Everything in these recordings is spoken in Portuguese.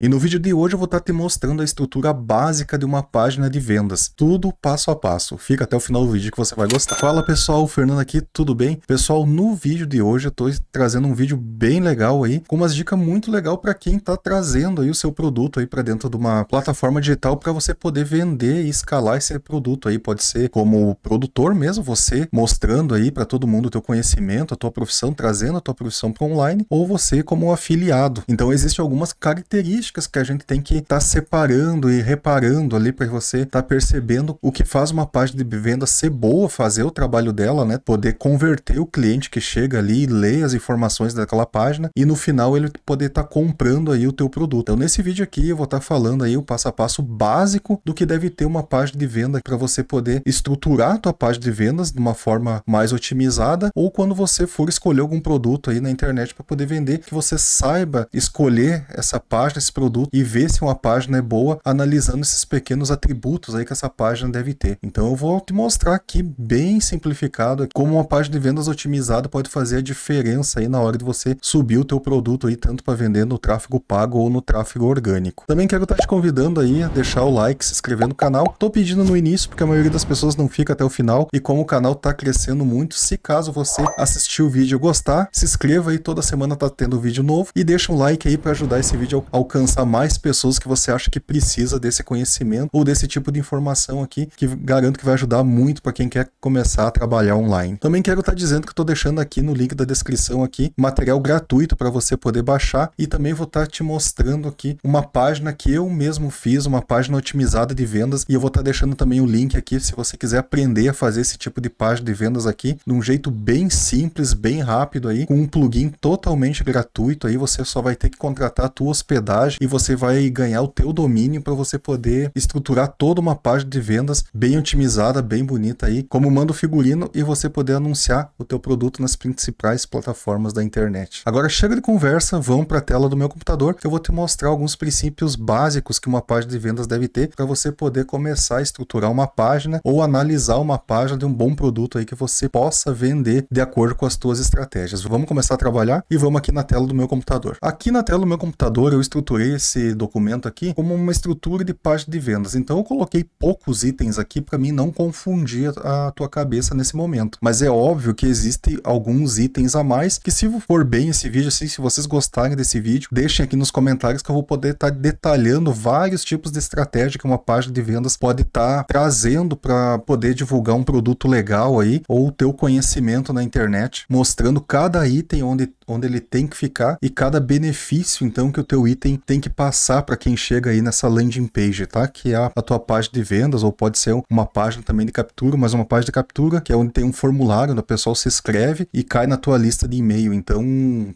E no vídeo de hoje eu vou estar tá te mostrando a estrutura básica de uma página de vendas, tudo passo a passo. Fica até o final do vídeo que você vai gostar. Fala pessoal, Fernando aqui, tudo bem? Pessoal, no vídeo de hoje eu estou trazendo um vídeo bem legal aí, com umas dicas muito legal para quem está trazendo aí o seu produto aí para dentro de uma plataforma digital para você poder vender e escalar esse produto aí. Pode ser como produtor mesmo, você mostrando aí para todo mundo o teu conhecimento, a tua profissão, trazendo a tua profissão para online, ou você como afiliado. Então existem algumas características características que a gente tem que estar tá separando e reparando ali para você estar tá percebendo o que faz uma página de venda ser boa, fazer o trabalho dela, né? Poder converter o cliente que chega ali e lê as informações daquela página e no final ele poder estar tá comprando aí o teu produto. Então nesse vídeo aqui eu vou estar tá falando aí o passo a passo básico do que deve ter uma página de venda para você poder estruturar a tua página de vendas de uma forma mais otimizada ou quando você for escolher algum produto aí na internet para poder vender, que você saiba escolher essa página, esse produto e ver se uma página é boa, analisando esses pequenos atributos aí que essa página deve ter. Então eu vou te mostrar aqui bem simplificado como uma página de vendas otimizada pode fazer a diferença aí na hora de você subir o teu produto aí tanto para vender no tráfego pago ou no tráfego orgânico. Também quero estar tá te convidando aí a deixar o like, se inscrever no canal. Tô pedindo no início porque a maioria das pessoas não fica até o final e como o canal tá crescendo muito, se caso você assistir o vídeo e gostar, se inscreva aí toda semana tá tendo vídeo novo e deixa um like aí para ajudar esse vídeo a alcançar alcançar mais pessoas que você acha que precisa desse conhecimento ou desse tipo de informação aqui, que garanto que vai ajudar muito para quem quer começar a trabalhar online. Também quero estar tá dizendo que estou deixando aqui no link da descrição aqui material gratuito para você poder baixar e também vou estar tá te mostrando aqui uma página que eu mesmo fiz, uma página otimizada de vendas e eu vou estar tá deixando também o link aqui se você quiser aprender a fazer esse tipo de página de vendas aqui de um jeito bem simples, bem rápido aí, com um plugin totalmente gratuito aí, você só vai ter que contratar a tua hospedagem e você vai ganhar o teu domínio para você poder estruturar toda uma página de vendas bem otimizada, bem bonita aí, como manda o figurino e você poder anunciar o teu produto nas principais plataformas da internet. Agora chega de conversa, vamos para a tela do meu computador que eu vou te mostrar alguns princípios básicos que uma página de vendas deve ter para você poder começar a estruturar uma página ou analisar uma página de um bom produto aí que você possa vender de acordo com as tuas estratégias. Vamos começar a trabalhar e vamos aqui na tela do meu computador. Aqui na tela do meu computador eu estruturei esse documento aqui como uma estrutura de página de vendas. Então eu coloquei poucos itens aqui para mim não confundir a tua cabeça nesse momento. Mas é óbvio que existe alguns itens a mais que se for bem esse vídeo, assim, se vocês gostarem desse vídeo, deixem aqui nos comentários que eu vou poder estar tá detalhando vários tipos de estratégia que uma página de vendas pode estar tá trazendo para poder divulgar um produto legal aí ou o teu conhecimento na internet, mostrando cada item onde, onde ele tem que ficar e cada benefício então que o teu item tem que passar para quem chega aí nessa landing page, tá? Que é a, tua página de vendas, ou pode ser uma página também de captura, mas uma página de captura, que é onde tem um formulário, onde o pessoal se inscreve e cai na tua lista de e-mail. Então,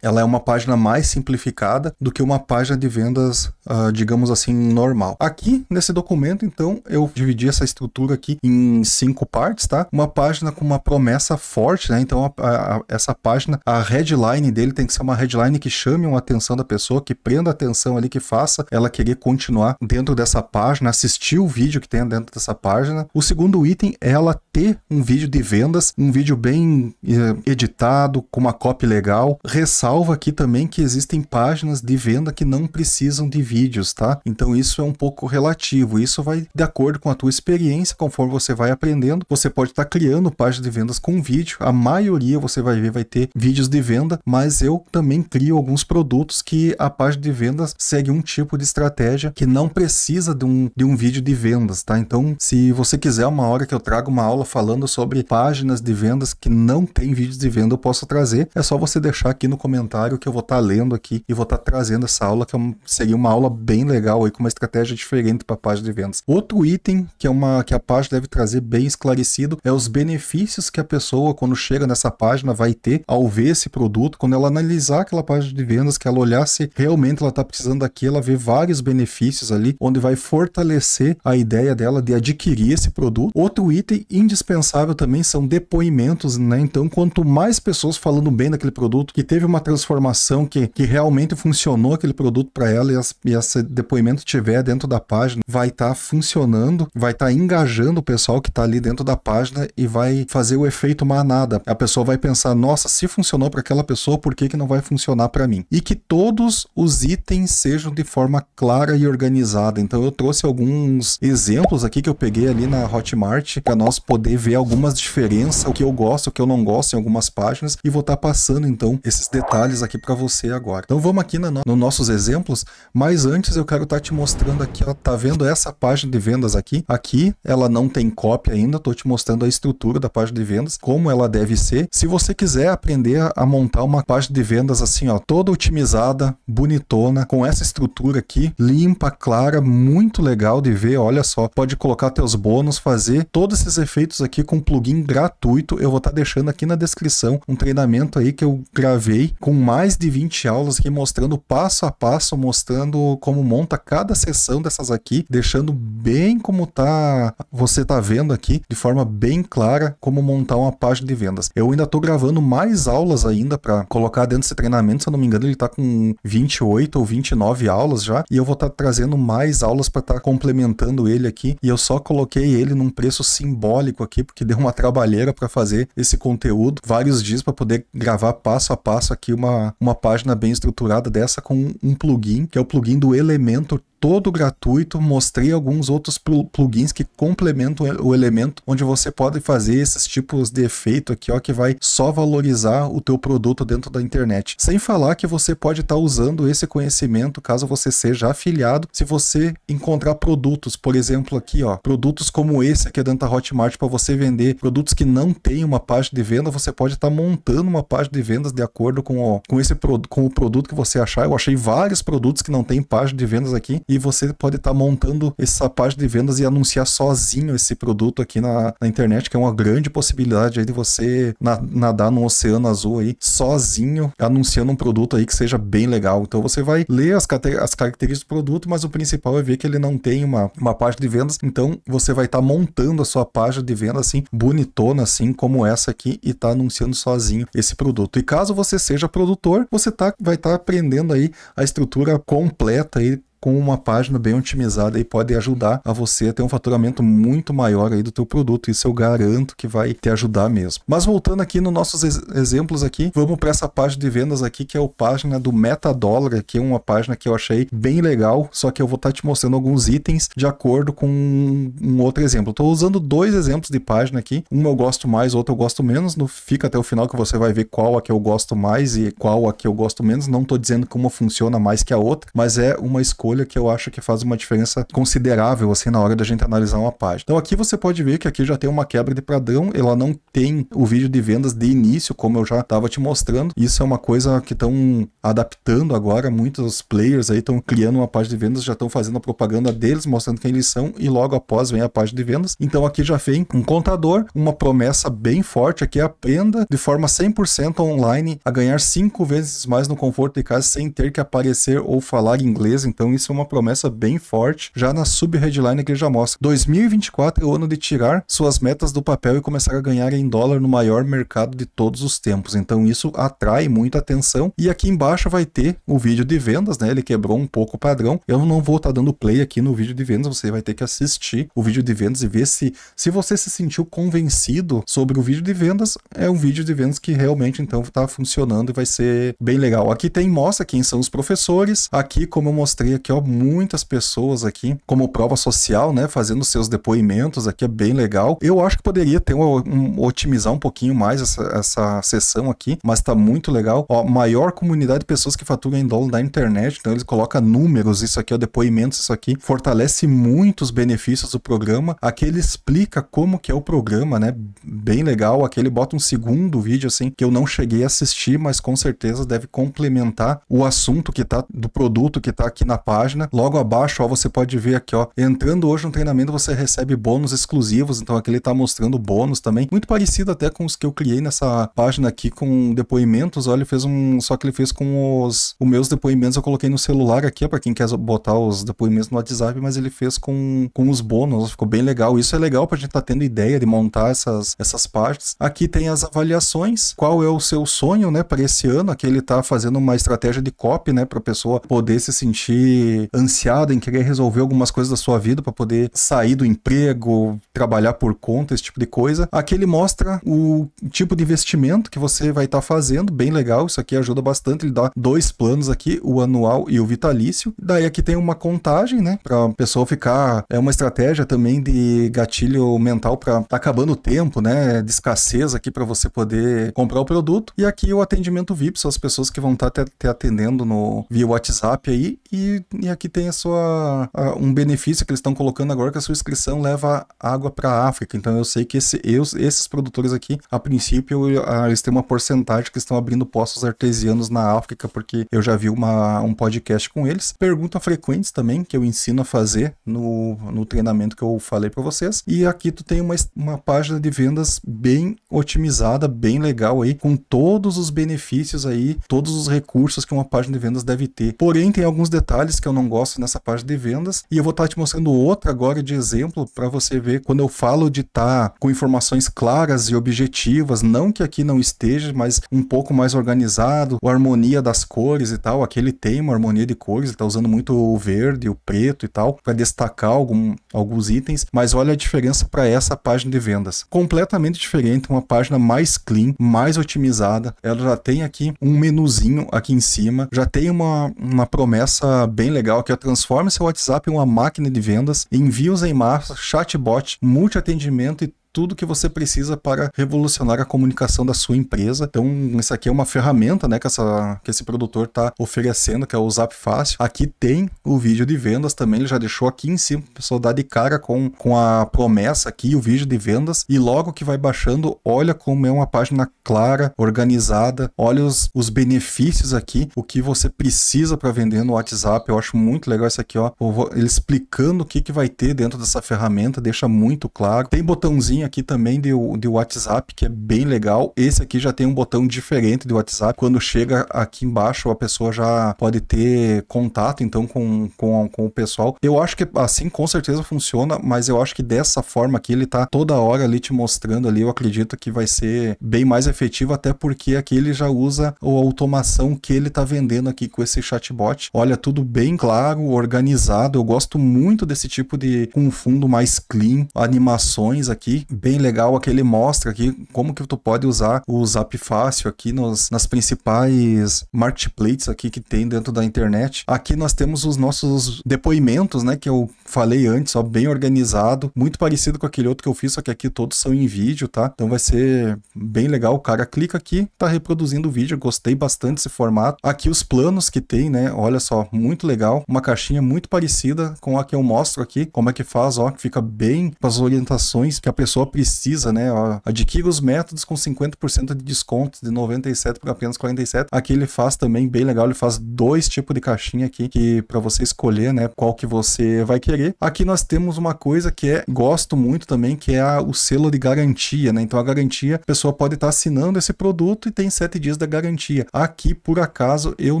ela é uma página mais simplificada do que uma página de vendas, uh, digamos assim, normal. Aqui, nesse documento, então, eu dividi essa estrutura aqui em cinco partes, tá? Uma página com uma promessa forte, né? Então, a, a, essa página, a headline dele tem que ser uma headline que chame a atenção da pessoa, que prenda a atenção ali que faça ela querer continuar dentro dessa página, assistir o vídeo que tem dentro dessa página. O segundo item é ela ter um vídeo de vendas, um vídeo bem eh, editado, com uma copy legal. Ressalva aqui também que existem páginas de venda que não precisam de vídeos, tá? Então isso é um pouco relativo, isso vai de acordo com a tua experiência, conforme você vai aprendendo. Você pode estar tá criando páginas de vendas com vídeo, a maioria você vai ver vai ter vídeos de venda, mas eu também crio alguns produtos que a página de vendas segue um tipo de estratégia que não precisa de um, de um vídeo de vendas, tá? Então, se você quiser uma hora que eu traga uma aula falando sobre páginas de vendas que não tem vídeos de venda, eu posso trazer. É só você deixar aqui no comentário que eu vou estar tá lendo aqui e vou estar tá trazendo essa aula, que é seria uma aula bem legal aí, com uma estratégia diferente para página de vendas. Outro item que, é uma, que a página deve trazer bem esclarecido é os benefícios que a pessoa, quando chega nessa página, vai ter ao ver esse produto, quando ela analisar aquela página de vendas, que ela olhar se realmente ela está precisando daqui ela vê vários benefícios ali, onde vai fortalecer a ideia dela de adquirir esse produto. Outro item indispensável também são depoimentos, né? Então, quanto mais pessoas falando bem daquele produto, que teve uma transformação, que, que realmente funcionou aquele produto para ela e, as, e, esse depoimento tiver dentro da página, vai estar tá funcionando, vai estar tá engajando o pessoal que está ali dentro da página e vai fazer o efeito manada. A pessoa vai pensar, nossa, se funcionou para aquela pessoa, por que, que não vai funcionar para mim? E que todos os itens estejam de forma clara e organizada. Então eu trouxe alguns exemplos aqui que eu peguei ali na Hotmart para nós poder ver algumas diferenças, o que eu gosto, o que eu não gosto em algumas páginas e vou estar tá passando então esses detalhes aqui para você agora. Então vamos aqui no, no, nossos exemplos, mas antes eu quero estar tá te mostrando aqui, ó, tá vendo essa página de vendas aqui? Aqui ela não tem cópia ainda, tô te mostrando a estrutura da página de vendas, como ela deve ser. Se você quiser aprender a montar uma página de vendas assim, ó, toda otimizada, bonitona, com essa essa estrutura aqui, limpa, clara, muito legal de ver, olha só, pode colocar teus bônus, fazer todos esses efeitos aqui com plugin gratuito, eu vou estar tá deixando aqui na descrição um treinamento aí que eu gravei com mais de 20 aulas aqui mostrando passo a passo, mostrando como monta cada seção dessas aqui, deixando bem como tá, você tá vendo aqui, de forma bem clara, como montar uma página de vendas. Eu ainda tô gravando mais aulas ainda para colocar dentro desse treinamento, se eu não me engano ele tá com 28 ou 29 nove aulas já, e eu vou estar tá trazendo mais aulas para estar tá complementando ele aqui. E eu só coloquei ele num preço simbólico aqui, porque deu uma trabalheira para fazer esse conteúdo, vários dias para poder gravar passo a passo aqui uma, uma página bem estruturada dessa com um plugin, que é o plugin do Elementor todo gratuito. Mostrei alguns outros plugins que complementam o elemento, onde você pode fazer esses tipos de efeito aqui, ó, que vai só valorizar o teu produto dentro da internet. Sem falar que você pode estar tá usando esse conhecimento, caso você seja afiliado, se você encontrar produtos, por exemplo, aqui, ó, produtos como esse aqui dentro da Hotmart para você vender, produtos que não tem uma página de venda, você pode estar tá montando uma página de vendas de acordo com o, com esse com o produto que você achar. Eu achei vários produtos que não tem página de vendas aqui e você pode estar tá montando essa página de vendas e anunciar sozinho esse produto aqui na, na internet, que é uma grande possibilidade aí de você na, nadar no oceano azul aí sozinho, anunciando um produto aí que seja bem legal. Então você vai ler as, as características do produto, mas o principal é ver que ele não tem uma, uma página de vendas, então você vai estar tá montando a sua página de venda assim, bonitona assim, como essa aqui, e tá anunciando sozinho esse produto. E caso você seja produtor, você tá, vai estar tá aprendendo aí a estrutura completa aí com uma página bem otimizada e pode ajudar a você a ter um faturamento muito maior aí do teu produto. Isso eu garanto que vai te ajudar mesmo. Mas voltando aqui nos nossos ex exemplos aqui, vamos para essa página de vendas aqui que é a página do Metadólar, que é uma página que eu achei bem legal, só que eu vou estar tá te mostrando alguns itens de acordo com um outro exemplo. Estou usando dois exemplos de página aqui, um eu gosto mais, outro eu gosto menos, no, fica até o final que você vai ver qual a que eu gosto mais e qual a que eu gosto menos. Não estou dizendo que uma funciona mais que a outra, mas é uma escolha escolha que eu acho que faz uma diferença considerável assim na hora da gente analisar uma página. Então aqui você pode ver que aqui já tem uma quebra de padrão, ela não tem o vídeo de vendas de início, como eu já estava te mostrando. Isso é uma coisa que estão adaptando agora, muitos players aí estão criando uma página de vendas, já estão fazendo a propaganda deles, mostrando quem eles são e logo após vem a página de vendas. Então aqui já vem um contador, uma promessa bem forte aqui, é aprenda de forma 100% online a ganhar cinco vezes mais no conforto de casa sem ter que aparecer ou falar inglês. Então isso isso é uma promessa bem forte. Já na sub-headline que ele já mostra. 2024 é o ano de tirar suas metas do papel e começar a ganhar em dólar no maior mercado de todos os tempos. Então isso atrai muita atenção. E aqui embaixo vai ter o vídeo de vendas, né? Ele quebrou um pouco o padrão. Eu não vou estar tá dando play aqui no vídeo de vendas, você vai ter que assistir o vídeo de vendas e ver se, se você se sentiu convencido sobre o vídeo de vendas, é um vídeo de vendas que realmente então está funcionando e vai ser bem legal. Aqui tem mostra quem são os professores, aqui como eu mostrei aqui ó muitas pessoas aqui como prova social, né, fazendo seus depoimentos aqui, é bem legal. Eu acho que poderia ter um, um otimizar um pouquinho mais essa, essa sessão aqui, mas tá muito legal. Ó, maior comunidade de pessoas que faturam em dólar na internet, então eles colocam números, isso aqui, ó, depoimentos, isso aqui, fortalece muito os benefícios do programa. Aqui ele explica como que é o programa, né, bem legal. Aqui ele bota um segundo vídeo, assim, que eu não cheguei a assistir, mas com certeza deve complementar o assunto que tá, do produto que tá aqui na página página. Logo abaixo, ó, você pode ver aqui, ó, entrando hoje no treinamento você recebe bônus exclusivos, então aqui ele tá mostrando bônus também, muito parecido até com os que eu criei nessa página aqui com depoimentos, olha, ele fez um, só que ele fez com os, os meus depoimentos, eu coloquei no celular aqui, para quem quer botar os depoimentos no WhatsApp, mas ele fez com, com os bônus, ficou bem legal, isso é legal pra gente estar tá tendo ideia de montar essas, essas partes. Aqui tem as avaliações, qual é o seu sonho, né, para esse ano, aqui ele tá fazendo uma estratégia de copy, né, a pessoa poder se sentir ter ansiado em querer resolver algumas coisas da sua vida para poder sair do emprego, trabalhar por conta, esse tipo de coisa. Aqui ele mostra o tipo de investimento que você vai estar tá fazendo, bem legal. Isso aqui ajuda bastante. Ele dá dois planos aqui, o anual e o vitalício. Daí aqui tem uma contagem, né, para a pessoa ficar. É uma estratégia também de gatilho mental para tá acabando o tempo, né, de escassez aqui para você poder comprar o produto. E aqui o atendimento VIP são as pessoas que vão estar tá te atendendo no via WhatsApp aí e e aqui tem a sua a, um benefício que eles estão colocando agora que a sua inscrição leva água para a África. Então eu sei que esse, eu, esses produtores aqui, a princípio, a, eles têm uma porcentagem que estão abrindo postos artesianos na África, porque eu já vi uma, um podcast com eles. Pergunta frequentes também que eu ensino a fazer no, no treinamento que eu falei para vocês. E aqui tu tem uma, uma página de vendas bem otimizada, bem legal aí, com todos os benefícios aí, todos os recursos que uma página de vendas deve ter. Porém, tem alguns detalhes que eu não gosto nessa parte de vendas. E eu vou estar te mostrando outra agora de exemplo para você ver quando eu falo de estar tá com informações claras e objetivas, não que aqui não esteja, mas um pouco mais organizado, a harmonia das cores e tal. Aqui ele tem uma harmonia de cores, ele está usando muito o verde, o preto e tal, para destacar algum, alguns itens. Mas olha a diferença para essa página de vendas. Completamente diferente, uma página mais clean, mais otimizada. Ela já tem aqui um menuzinho aqui em cima, já tem uma, uma promessa bem bem legal, que é transforme seu WhatsApp em uma máquina de vendas, envios em massa, chatbot, multi-atendimento e tudo que você precisa para revolucionar a comunicação da sua empresa. Então, isso aqui é uma ferramenta, né, que, essa, que esse produtor está oferecendo, que é o Zap Fácil. Aqui tem o vídeo de vendas também, ele já deixou aqui em cima, o pessoal dá de cara com, com a promessa aqui, o vídeo de vendas, e logo que vai baixando, olha como é uma página clara, organizada, olha os, os benefícios aqui, o que você precisa para vender no WhatsApp, eu acho muito legal isso aqui, ó, ele explicando o que, que vai ter dentro dessa ferramenta, deixa muito claro. Tem botãozinho aqui também de, de WhatsApp, que é bem legal. Esse aqui já tem um botão diferente de WhatsApp. Quando chega aqui embaixo, a pessoa já pode ter contato, então, com, com, com o pessoal. Eu acho que assim, com certeza funciona, mas eu acho que dessa forma aqui, ele tá toda hora ali te mostrando ali. Eu acredito que vai ser bem mais efetivo, até porque aqui ele já usa a automação que ele tá vendendo aqui com esse chatbot. Olha, tudo bem claro, organizado. Eu gosto muito desse tipo de um fundo mais clean, animações aqui bem legal, aqui é ele mostra aqui como que tu pode usar o Zap Fácil aqui nos, nas principais marketplaces aqui que tem dentro da internet. Aqui nós temos os nossos depoimentos, né, que eu falei antes, ó, bem organizado, muito parecido com aquele outro que eu fiz, só que aqui todos são em vídeo, tá? Então vai ser bem legal, o cara clica aqui, tá reproduzindo o vídeo, gostei bastante desse formato. Aqui os planos que tem, né, olha só, muito legal, uma caixinha muito parecida com a que eu mostro aqui, como é que faz, ó, fica bem com as orientações que a pessoa pessoa precisa, né? adquira os métodos com 50% de desconto de 97 por apenas 47. Aqui ele faz também bem legal, ele faz dois tipos de caixinha aqui que para você escolher, né, qual que você vai querer. Aqui nós temos uma coisa que é gosto muito também, que é a, o selo de garantia, né? Então a garantia, a pessoa pode estar tá assinando esse produto e tem sete dias da garantia. Aqui, por acaso, eu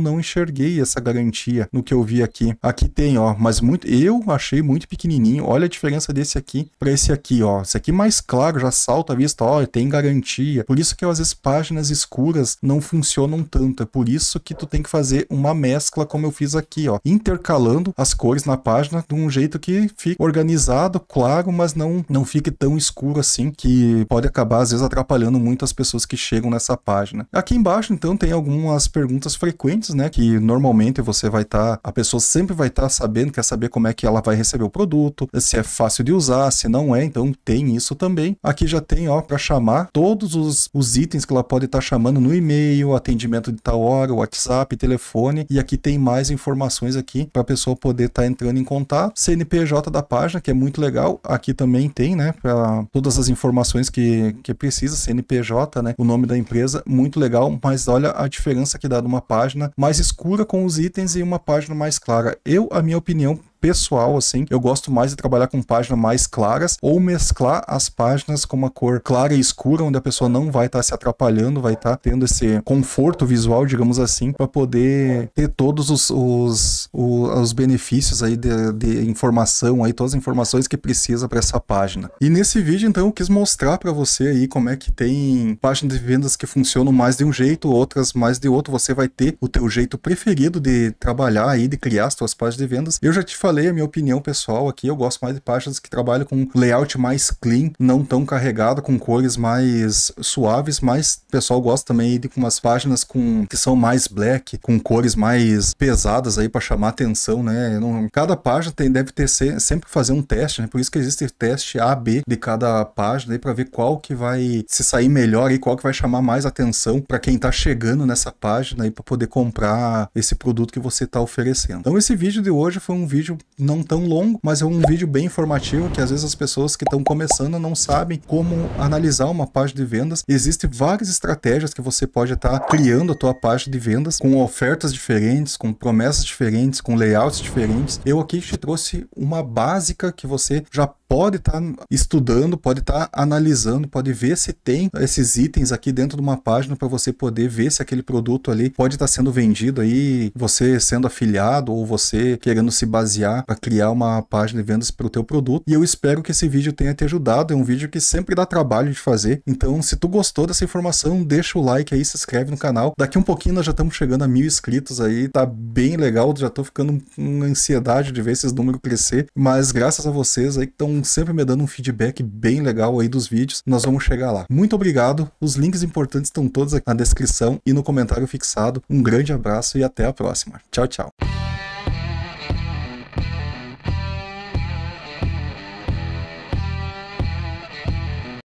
não enxerguei essa garantia no que eu vi aqui. Aqui tem, ó, mas muito eu achei muito pequenininho. Olha a diferença desse aqui para esse aqui, ó. Esse aqui mais mais claro, já salta a vista, ó, tem garantia. Por isso que às vezes páginas escuras não funcionam tanto. É por isso que tu tem que fazer uma mescla, como eu fiz aqui, ó, intercalando as cores na página de um jeito que fique organizado, claro, mas não, não fique tão escuro assim, que pode acabar às vezes atrapalhando muito as pessoas que chegam nessa página. Aqui embaixo, então, tem algumas perguntas frequentes, né, que normalmente você vai estar, tá, a pessoa sempre vai estar tá sabendo, quer saber como é que ela vai receber o produto, se é fácil de usar, se não é, então tem isso também. Aqui já tem, ó, para chamar todos os, os itens que ela pode estar tá chamando no e-mail, atendimento de tal hora, WhatsApp, telefone. E aqui tem mais informações aqui para a pessoa poder estar tá entrando em contato. CNPJ da página, que é muito legal. Aqui também tem, né, para todas as informações que, que precisa, CNPJ, né, o nome da empresa, muito legal. Mas olha a diferença que dá de uma página mais escura com os itens e uma página mais clara. Eu, a minha opinião, pessoal, assim, eu gosto mais de trabalhar com páginas mais claras ou mesclar as páginas com uma cor clara e escura, onde a pessoa não vai estar tá se atrapalhando, vai estar tá tendo esse conforto visual, digamos assim, para poder ter todos os, os, os, os benefícios aí de, de, informação, aí todas as informações que precisa para essa página. E nesse vídeo, então, eu quis mostrar para você aí como é que tem páginas de vendas que funcionam mais de um jeito, outras mais de outro. Você vai ter o teu jeito preferido de trabalhar aí, de criar as suas páginas de vendas. Eu já te falei falei a minha opinião pessoal aqui, eu gosto mais de páginas que trabalham com layout mais clean, não tão carregado, com cores mais suaves, mas o pessoal gosta também de umas páginas com que são mais black, com cores mais pesadas aí para chamar atenção, né? Não, cada página tem, deve ter sempre fazer um teste, né? Por isso que existe teste A, B de cada página aí para ver qual que vai se sair melhor e qual que vai chamar mais atenção para quem tá chegando nessa página aí para poder comprar esse produto que você tá oferecendo. Então esse vídeo de hoje foi um vídeo não tão longo, mas é um vídeo bem informativo que às vezes as pessoas que estão começando não sabem como analisar uma página de vendas. Existem várias estratégias que você pode estar tá criando a tua página de vendas com ofertas diferentes, com promessas diferentes, com layouts diferentes. Eu aqui te trouxe uma básica que você já pode estar tá estudando, pode estar tá analisando, pode ver se tem esses itens aqui dentro de uma página para você poder ver se aquele produto ali pode estar tá sendo vendido aí, você sendo afiliado ou você querendo se basear para criar uma página de vendas para o teu produto. E eu espero que esse vídeo tenha te ajudado, é um vídeo que sempre dá trabalho de fazer. Então, se tu gostou dessa informação, deixa o like aí, se inscreve no canal. Daqui um pouquinho nós já estamos chegando a mil inscritos aí, tá bem legal, já tô ficando com ansiedade de ver esses números crescer, mas graças a vocês aí que estão sempre me dando um feedback bem legal aí dos vídeos. Nós vamos chegar lá. Muito obrigado. Os links importantes estão todos na descrição e no comentário fixado. Um grande abraço e até a próxima. Tchau, tchau.